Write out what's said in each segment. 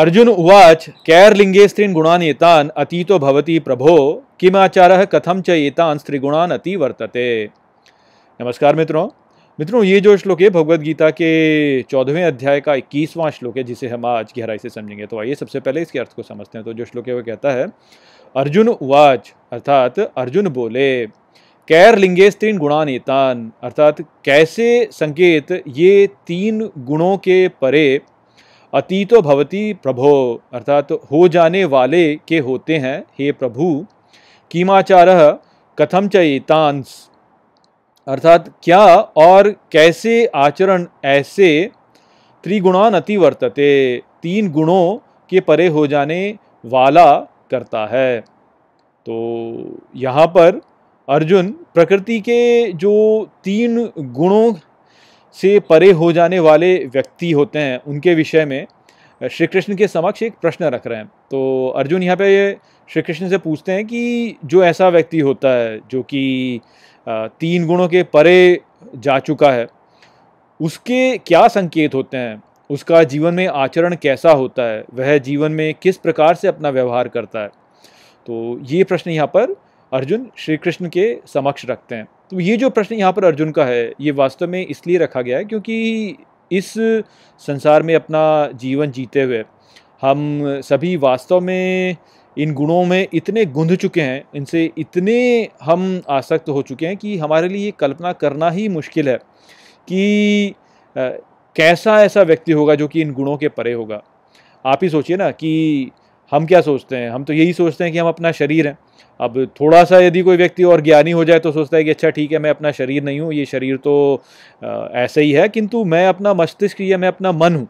अर्जुन उवाच कैर्लिंगे स्त्रीन गुणान एतान अतीतो भवती प्रभो किम आचार कथम च एतान स्त्रीगुणान अति वर्तते नमस्कार मित्रों मित्रों ये जो श्लोक है भगवद गीता के चौदहवें अध्याय का इक्कीसवां श्लोक है जिसे हम आज गहराई से समझेंगे तो आइए सबसे पहले इसके अर्थ को समझते हैं तो जो श्लोक है वह कहता है अर्जुन उवाच अर्थात अर्जुन बोले कैर लिंगे तीन गुणान एतान अर्थात कैसे संकेत ये तीन गुणों के परे अतीतो भवती प्रभो अर्थात तो हो जाने वाले के होते हैं हे प्रभु कीमाचार कथम चेतांस अर्थात क्या और कैसे आचरण ऐसे त्रिगुणान अति वर्तते तीन गुणों के परे हो जाने वाला करता है तो यहाँ पर अर्जुन प्रकृति के जो तीन गुणों से परे हो जाने वाले व्यक्ति होते हैं उनके विषय में श्री कृष्ण के समक्ष एक प्रश्न रख रहे हैं तो अर्जुन यहाँ पे ये श्री कृष्ण से पूछते हैं कि जो ऐसा व्यक्ति होता है जो कि तीन गुणों के परे जा चुका है उसके क्या संकेत होते हैं उसका जीवन में आचरण कैसा होता है वह जीवन में किस प्रकार से अपना व्यवहार करता है तो ये प्रश्न यहाँ पर अर्जुन श्री कृष्ण के समक्ष रखते हैं तो ये जो प्रश्न यहाँ पर अर्जुन का है ये वास्तव में इसलिए रखा गया है क्योंकि इस संसार में अपना जीवन जीते हुए हम सभी वास्तव में इन गुणों में इतने गुंध चुके हैं इनसे इतने हम आसक्त हो चुके हैं कि हमारे लिए ये कल्पना करना ही मुश्किल है कि कैसा ऐसा व्यक्ति होगा जो कि इन गुणों के परे होगा आप ही सोचिए ना कि हम क्या सोचते हैं हम तो यही सोचते हैं कि हम अपना शरीर हैं अब थोड़ा सा यदि कोई व्यक्ति और ज्ञानी हो जाए तो सोचता है कि अच्छा ठीक है मैं अपना शरीर नहीं हूँ ये शरीर तो ऐसे ही है किंतु मैं अपना मस्तिष्क या मैं अपना मन हूँ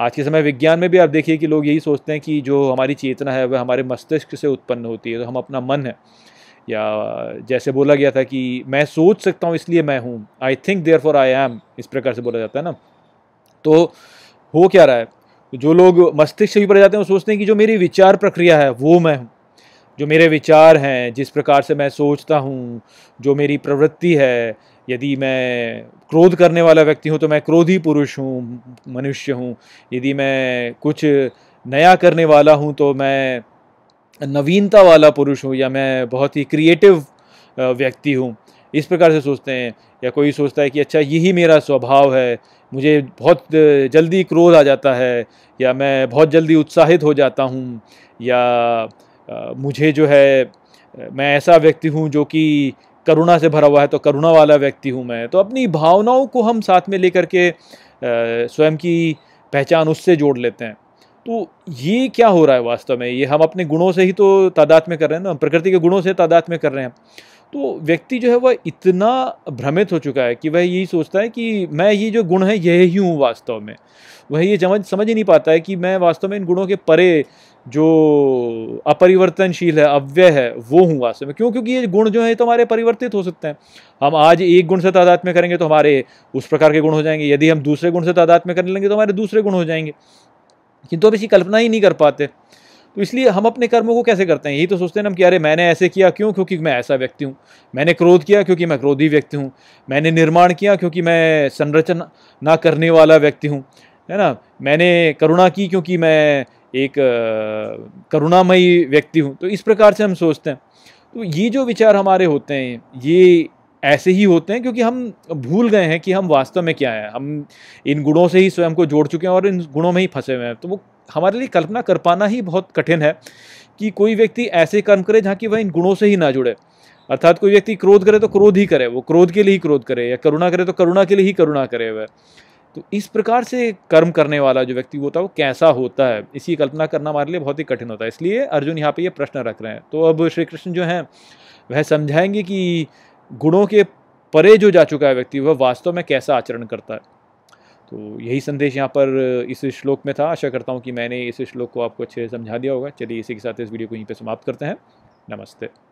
आज के समय विज्ञान में भी आप देखिए कि लोग यही सोचते हैं कि जो हमारी चेतना है वह हमारे मस्तिष्क से उत्पन्न होती है तो हम अपना मन है या जैसे बोला गया था कि मैं सोच सकता हूँ इसलिए मैं हूँ I think therefore I am इस प्रकार से बोला जाता है ना तो हो क्या रहा है जो लोग मस्तिष्क से भी पड़े जाते हैं वो सोचते हैं कि जो मेरी विचार प्रक्रिया है वो मैं हूँ जो मेरे विचार हैं जिस प्रकार से मैं सोचता हूँ जो मेरी प्रवृत्ति है यदि मैं क्रोध करने वाला व्यक्ति हूँ तो मैं क्रोधी पुरुष हूँ मनुष्य हूँ यदि मैं कुछ नया करने वाला हूँ तो मैं नवीनता वाला पुरुष हूँ या मैं बहुत ही क्रिएटिव व्यक्ति हूँ इस प्रकार से सोचते हैं या कोई सोचता है कि अच्छा यही मेरा स्वभाव है मुझे बहुत जल्दी क्रोध आ जाता है या मैं बहुत जल्दी उत्साहित हो जाता हूँ या मुझे जो है मैं ऐसा व्यक्ति हूँ जो कि करुणा से भरा हुआ है तो करुणा वाला व्यक्ति हूँ मैं तो अपनी भावनाओं को हम साथ में लेकर के स्वयं की पहचान उससे जोड़ लेते हैं तो ये क्या हो रहा है वास्तव में ये हम अपने गुणों से ही तो तादाद में कर रहे हैं ना प्रकृति के गुणों से तादाद में कर रहे हैं तो व्यक्ति जो है वह इतना भ्रमित हो चुका है कि वह यही सोचता है कि मैं ये जो गुण है यह ही हूँ वास्तव में वह ये समझ समझ ही नहीं पाता है कि मैं वास्तव में इन गुणों के परे जो अपरिवर्तनशील है अव्यय है वो हूँ वास्तव में क्यों क्योंकि ये गुण जो है तो हमारे परिवर्तित हो सकते हैं हम आज एक गुण से तादाद में करेंगे तो हमारे उस प्रकार के गुण हो जाएंगे यदि हम दूसरे गुण से तादाद में करने लेंगे तो हमारे दूसरे गुण हो जाएंगे किंतु अब इसकी कल्पना ही नहीं कर पाते तो इसलिए हम अपने कर्मों को कैसे करते हैं यही तो सोचते हैं हम कि अरे मैंने ऐसे किया क्यों क्योंकि मैं ऐसा व्यक्ति हूँ मैंने क्रोध किया क्योंकि मैं क्रोधी व्यक्ति हूँ मैंने निर्माण किया क्योंकि मैं संरचना ना करने वाला व्यक्ति हूँ है ना मैंने करुणा की क्योंकि मैं एक करुणामयी व्यक्ति हूँ तो इस प्रकार से हम सोचते हैं तो ये जो विचार हमारे होते हैं ये ऐसे ही होते हैं क्योंकि हम भूल गए हैं कि हम वास्तव में क्या हैं हम इन गुणों से ही स्वयं को जोड़ चुके हैं और इन गुणों में ही फंसे हुए हैं तो वो हमारे लिए कल्पना कर पाना ही बहुत कठिन है कि कोई व्यक्ति ऐसे कर्म करे जहाँ की वह इन गुणों से ही ना जुड़े अर्थात कोई व्यक्ति क्रोध करे तो क्रोध ही करे वो क्रोध के लिए ही क्रोध करे या करुणा करे तो करुणा के लिए ही करुणा करे वह तो इस प्रकार से कर्म करने वाला जो व्यक्ति होता है वो कैसा होता है इसी कल्पना करना हमारे लिए बहुत ही कठिन होता है इसलिए अर्जुन यहाँ पे ये प्रश्न रख रहे हैं तो अब श्री कृष्ण जो हैं वह समझाएंगे कि गुणों के परे जो जा चुका है व्यक्ति वह वास्तव में कैसा आचरण करता है तो यही संदेश यहाँ पर इस श्लोक में था आशा करता हूँ कि मैंने इस श्लोक को आपको अच्छे से समझा दिया होगा चलिए इसी के साथ इस वीडियो को यहीं पर समाप्त करते हैं नमस्ते